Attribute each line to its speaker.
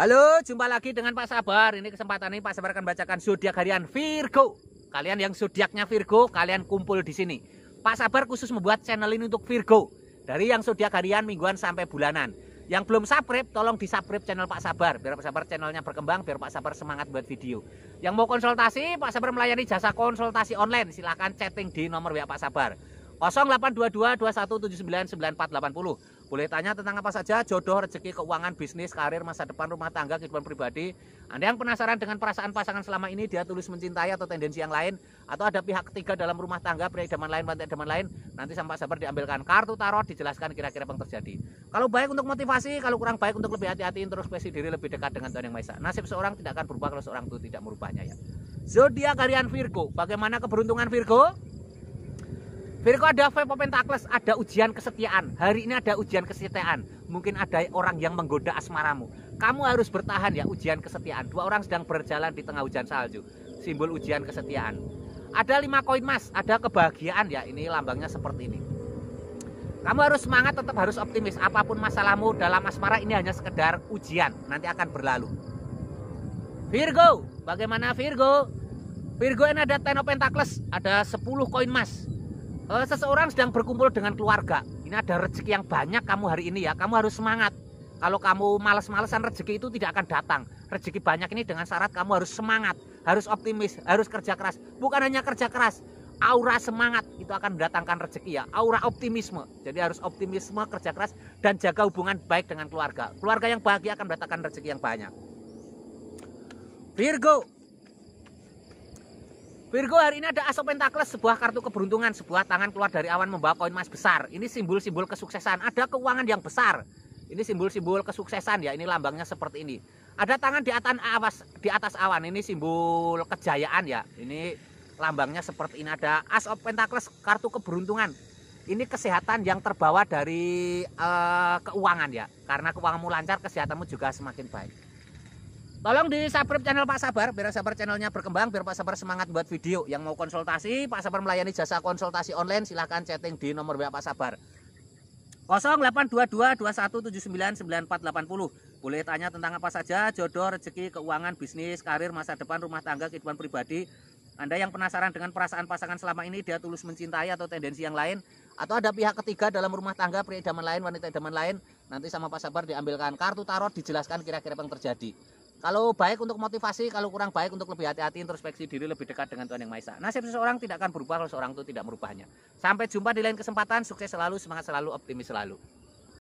Speaker 1: Halo, jumpa lagi dengan Pak Sabar. Ini kesempatan ini Pak Sabar akan bacakan zodiak harian Virgo. Kalian yang zodiaknya Virgo, kalian kumpul di sini. Pak Sabar khusus membuat channel ini untuk Virgo. Dari yang zodiak harian mingguan sampai bulanan. Yang belum subscribe, tolong di subscribe channel Pak Sabar. Biar Pak Sabar channelnya berkembang, biar Pak Sabar semangat buat video. Yang mau konsultasi, Pak Sabar melayani jasa konsultasi online. Silahkan chatting di nomor WA Pak Sabar. 0822 2179 9480 boleh tanya tentang apa saja, jodoh, rezeki, keuangan, bisnis, karir, masa depan, rumah tangga, kehidupan pribadi. Anda yang penasaran dengan perasaan pasangan selama ini, dia tulis mencintai atau tendensi yang lain, atau ada pihak ketiga dalam rumah tangga, idaman lain, pantai idaman lain, nanti sampai sabar diambilkan kartu tarot, dijelaskan kira-kira apa yang terjadi. Kalau baik untuk motivasi, kalau kurang baik untuk lebih hati-hati, introspeksi diri lebih dekat dengan Tuhan Yang Maha Esa. Nasib seorang tidak akan berubah kalau seorang itu tidak merubahnya ya. Zodiak harian Virgo, bagaimana keberuntungan Virgo? Virgo ada Five ada ujian kesetiaan. Hari ini ada ujian kesetiaan. Mungkin ada orang yang menggoda asmaramu. Kamu harus bertahan ya ujian kesetiaan. Dua orang sedang berjalan di tengah hujan salju. Simbol ujian kesetiaan. Ada lima koin emas, ada kebahagiaan ya. Ini lambangnya seperti ini. Kamu harus semangat, tetap harus optimis. Apapun masalahmu dalam asmara ini hanya sekedar ujian. Nanti akan berlalu. Virgo, bagaimana Virgo? Virgo ini ada Ten of Pentacles, ada 10 koin emas, uh, seseorang sedang berkumpul dengan keluarga. Ini ada rezeki yang banyak kamu hari ini ya. Kamu harus semangat. Kalau kamu males-malesan rezeki itu tidak akan datang. Rezeki banyak ini dengan syarat kamu harus semangat, harus optimis, harus kerja keras. Bukan hanya kerja keras, aura semangat itu akan mendatangkan rezeki ya. Aura optimisme. Jadi harus optimisme, kerja keras dan jaga hubungan baik dengan keluarga. Keluarga yang bahagia akan mendatangkan rezeki yang banyak. Virgo, Virgo hari ini ada Aso Pentakles, sebuah kartu keberuntungan, sebuah tangan keluar dari awan membawa koin emas besar. Ini simbol-simbol kesuksesan. Ada keuangan yang besar. Ini simbol-simbol kesuksesan ya. Ini lambangnya seperti ini. Ada tangan di atas awas di atas awan. Ini simbol kejayaan ya. Ini lambangnya seperti ini. Ada As of Pentacles kartu keberuntungan. Ini kesehatan yang terbawa dari uh, keuangan ya. Karena keuanganmu lancar, kesehatanmu juga semakin baik. Tolong di subscribe channel Pak Sabar biar Sabar channelnya berkembang biar Pak Sabar semangat buat video. Yang mau konsultasi Pak Sabar melayani jasa konsultasi online silahkan chatting di nomor WA Pak Sabar 082221799480. Boleh tanya tentang apa saja, jodoh, rezeki, keuangan, bisnis, karir, masa depan, rumah tangga, kehidupan pribadi. Anda yang penasaran dengan perasaan pasangan selama ini dia tulus mencintai atau tendensi yang lain atau ada pihak ketiga dalam rumah tangga pria idaman lain, wanita idaman lain, nanti sama Pak Sabar diambilkan kartu tarot dijelaskan kira-kira yang terjadi. Kalau baik untuk motivasi, kalau kurang baik untuk lebih hati-hati, introspeksi diri lebih dekat dengan Tuhan Yang Maha Esa. Nasib seseorang tidak akan berubah kalau seorang itu tidak merubahnya. Sampai jumpa di lain kesempatan, sukses selalu, semangat selalu, optimis selalu.